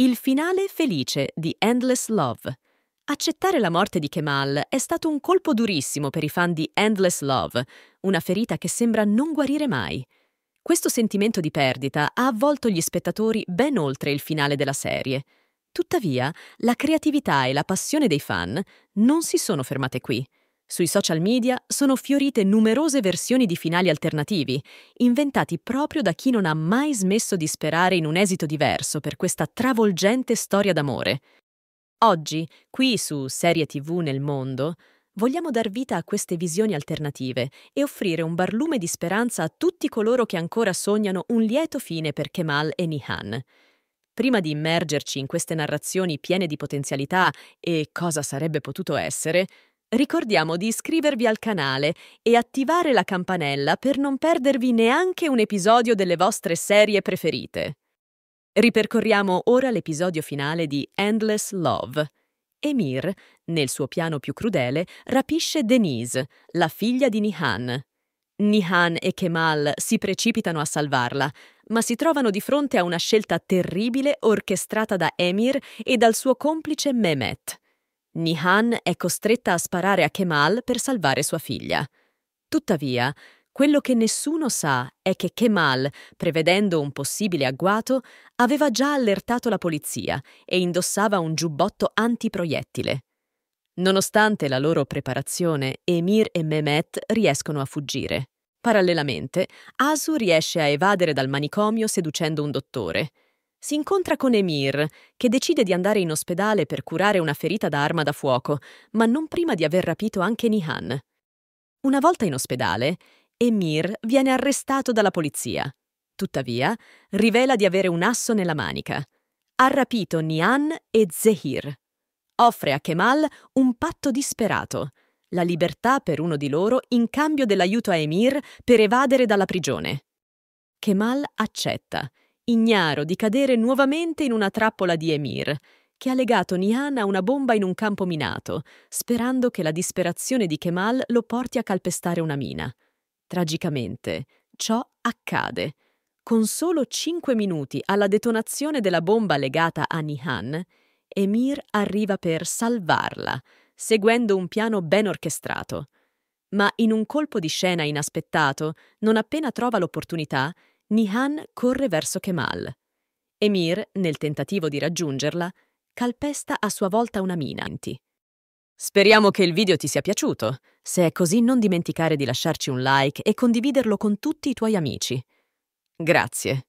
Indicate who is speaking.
Speaker 1: Il finale felice di Endless Love. Accettare la morte di Kemal è stato un colpo durissimo per i fan di Endless Love, una ferita che sembra non guarire mai. Questo sentimento di perdita ha avvolto gli spettatori ben oltre il finale della serie. Tuttavia, la creatività e la passione dei fan non si sono fermate qui. Sui social media sono fiorite numerose versioni di finali alternativi, inventati proprio da chi non ha mai smesso di sperare in un esito diverso per questa travolgente storia d'amore. Oggi, qui su Serie TV nel mondo, vogliamo dar vita a queste visioni alternative e offrire un barlume di speranza a tutti coloro che ancora sognano un lieto fine per Kemal e Nihan. Prima di immergerci in queste narrazioni piene di potenzialità e cosa sarebbe potuto essere, Ricordiamo di iscrivervi al canale e attivare la campanella per non perdervi neanche un episodio delle vostre serie preferite. Ripercorriamo ora l'episodio finale di Endless Love. Emir, nel suo piano più crudele, rapisce Denise, la figlia di Nihan. Nihan e Kemal si precipitano a salvarla, ma si trovano di fronte a una scelta terribile orchestrata da Emir e dal suo complice Mehmet. Nihan è costretta a sparare a Kemal per salvare sua figlia. Tuttavia, quello che nessuno sa è che Kemal, prevedendo un possibile agguato, aveva già allertato la polizia e indossava un giubbotto antiproiettile. Nonostante la loro preparazione, Emir e Mehmet riescono a fuggire. Parallelamente, Asu riesce a evadere dal manicomio seducendo un dottore. Si incontra con Emir, che decide di andare in ospedale per curare una ferita da arma da fuoco, ma non prima di aver rapito anche Nihan. Una volta in ospedale, Emir viene arrestato dalla polizia. Tuttavia, rivela di avere un asso nella manica. Ha rapito Nihan e Zehir. Offre a Kemal un patto disperato, la libertà per uno di loro in cambio dell'aiuto a Emir per evadere dalla prigione. Kemal accetta ignaro di cadere nuovamente in una trappola di Emir, che ha legato Nihan a una bomba in un campo minato, sperando che la disperazione di Kemal lo porti a calpestare una mina. Tragicamente, ciò accade. Con solo cinque minuti alla detonazione della bomba legata a Nihan, Emir arriva per salvarla, seguendo un piano ben orchestrato. Ma in un colpo di scena inaspettato, non appena trova l'opportunità, Nihan corre verso Kemal. Emir, nel tentativo di raggiungerla, calpesta a sua volta una mina. Speriamo che il video ti sia piaciuto. Se è così non dimenticare di lasciarci un like e condividerlo con tutti i tuoi amici. Grazie.